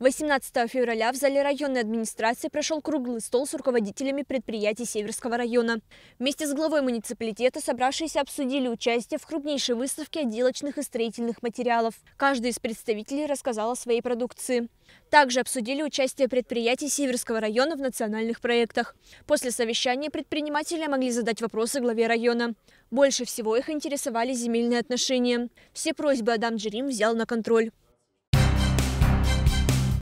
18 февраля в зале районной администрации прошел круглый стол с руководителями предприятий Северского района. Вместе с главой муниципалитета собравшиеся обсудили участие в крупнейшей выставке отделочных и строительных материалов. Каждый из представителей рассказал о своей продукции. Также обсудили участие предприятий Северского района в национальных проектах. После совещания предприниматели могли задать вопросы главе района. Больше всего их интересовали земельные отношения. Все просьбы Адам Джерим взял на контроль.